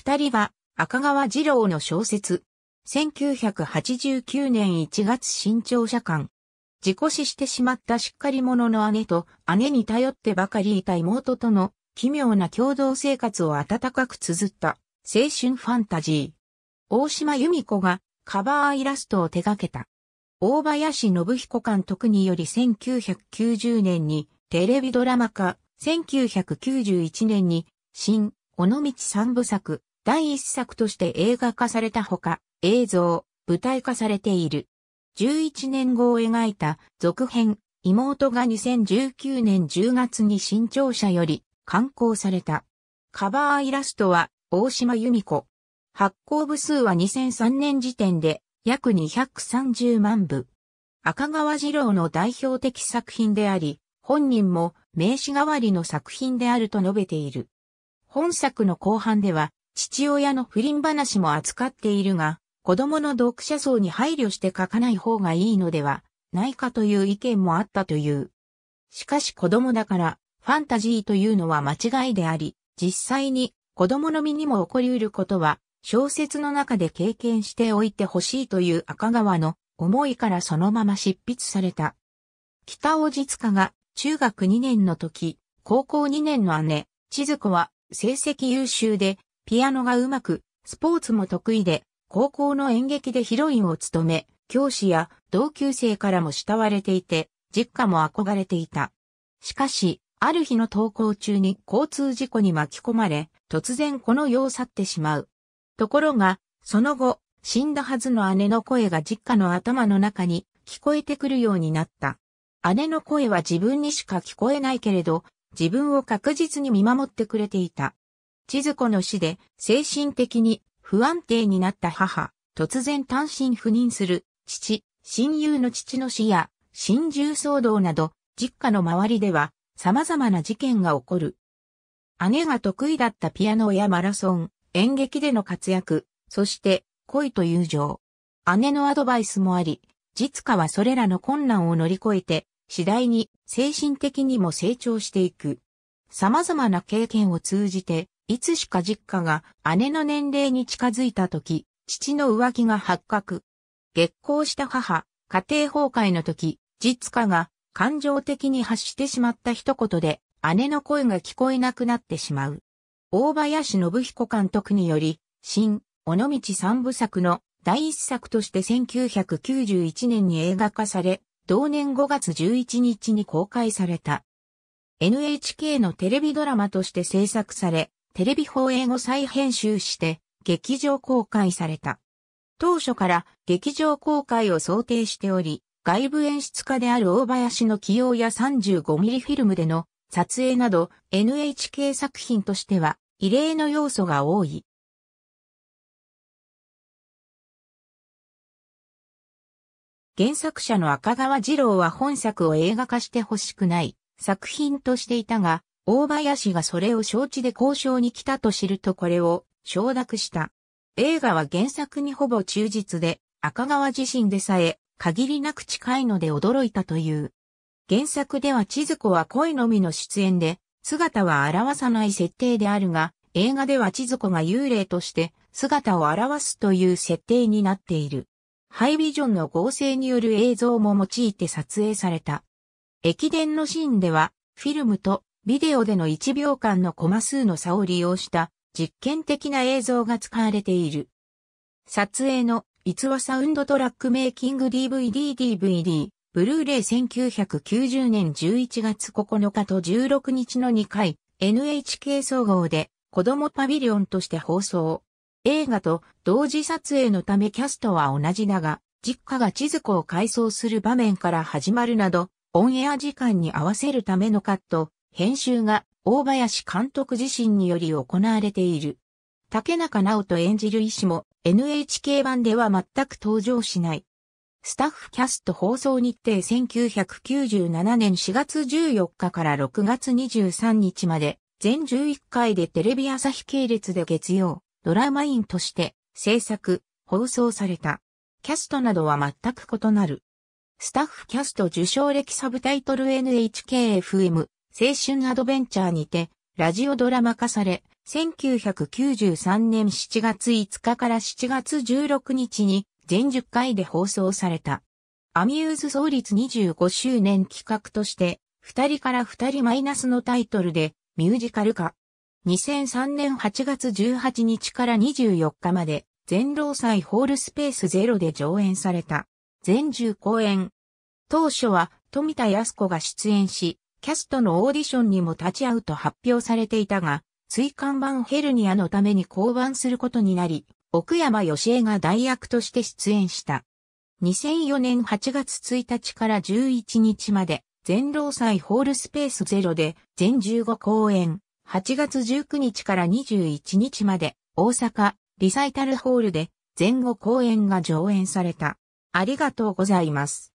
二人は赤川二郎の小説。1989年1月新潮社刊。事故死してしまったしっかり者の姉と姉に頼ってばかりいた妹との奇妙な共同生活を温かく綴った青春ファンタジー。大島由美子がカバーイラストを手掛けた。大林信彦監督により1990年にテレビドラマ化、1991年に新、尾道三部作、第一作として映画化されたほか、映像、舞台化されている。11年後を描いた続編、妹が2019年10月に新潮社より刊行された。カバーイラストは大島由美子。発行部数は2003年時点で約230万部。赤川次郎の代表的作品であり、本人も名詞代わりの作品であると述べている。本作の後半では父親の不倫話も扱っているが、子供の読者層に配慮して書かない方がいいのではないかという意見もあったという。しかし子供だから、ファンタジーというのは間違いであり、実際に子供の身にも起こり得ることは、小説の中で経験しておいてほしいという赤川の思いからそのまま執筆された。北尾実家が中学2年の時、高校2年の姉、千鶴子は成績優秀でピアノがうまく、スポーツも得意で、高校の演劇でヒロインを務め、教師や同級生からも慕われていて、実家も憧れていた。しかし、ある日の登校中に交通事故に巻き込まれ、突然この世を去ってしまう。ところが、その後、死んだはずの姉の声が実家の頭の中に聞こえてくるようになった。姉の声は自分にしか聞こえないけれど、自分を確実に見守ってくれていた。千鶴子の死で精神的に不安定になった母、突然単身赴任する父、親友の父の死や、心中騒動など、実家の周りでは様々な事件が起こる。姉が得意だったピアノやマラソン、演劇での活躍、そして恋と友情。姉のアドバイスもあり、実家はそれらの困難を乗り越えて、次第に精神的にも成長していく。様々な経験を通じて、いつしか実家が姉の年齢に近づいた時、父の浮気が発覚。月光した母、家庭崩壊の時、実家が感情的に発してしまった一言で、姉の声が聞こえなくなってしまう。大林信彦監督により、新、尾道三部作の第一作として1991年に映画化され、同年5月11日に公開された。NHK のテレビドラマとして制作され、テレビ放映後再編集して劇場公開された。当初から劇場公開を想定しており、外部演出家である大林の起用や3 5ミリフィルムでの撮影など NHK 作品としては異例の要素が多い。原作者の赤川次郎は本作を映画化してほしくない作品としていたが、大林がそれを承知で交渉に来たと知るとこれを承諾した。映画は原作にほぼ忠実で、赤川自身でさえ限りなく近いので驚いたという。原作では千鶴子は恋のみの出演で、姿は表さない設定であるが、映画では千鶴子が幽霊として姿を表すという設定になっている。ハイビジョンの合成による映像も用いて撮影された。駅伝のシーンでは、フィルムとビデオでの1秒間のコマ数の差を利用した実験的な映像が使われている。撮影の逸話サウンドトラックメイキング DVD DVD ブルーレイ1990年11月9日と16日の2回 NHK 総合で子供パビリオンとして放送。映画と同時撮影のためキャストは同じだが、実家が地図子を改装する場面から始まるなど、オンエア時間に合わせるためのカット、編集が大林監督自身により行われている。竹中直人演じる医師も NHK 版では全く登場しない。スタッフキャスト放送日程1997年4月14日から6月23日まで全11回でテレビ朝日系列で月曜ドラマインとして制作、放送された。キャストなどは全く異なる。スタッフキャスト受賞歴サブタイトル NHKFM 青春アドベンチャーにて、ラジオドラマ化され、1993年7月5日から7月16日に全10回で放送された。アミューズ創立25周年企画として、2人から2人マイナスのタイトルでミュージカル化。2003年8月18日から24日まで、全労祭ホールスペースゼロで上演された。全10公演。当初は富田康子が出演し、キャストのオーディションにも立ち会うと発表されていたが、椎間板ヘルニアのために降板することになり、奥山義恵が代役として出演した。2004年8月1日から11日まで、全労祭ホールスペースゼロで、全15公演、8月19日から21日まで、大阪、リサイタルホールで、全5公演が上演された。ありがとうございます。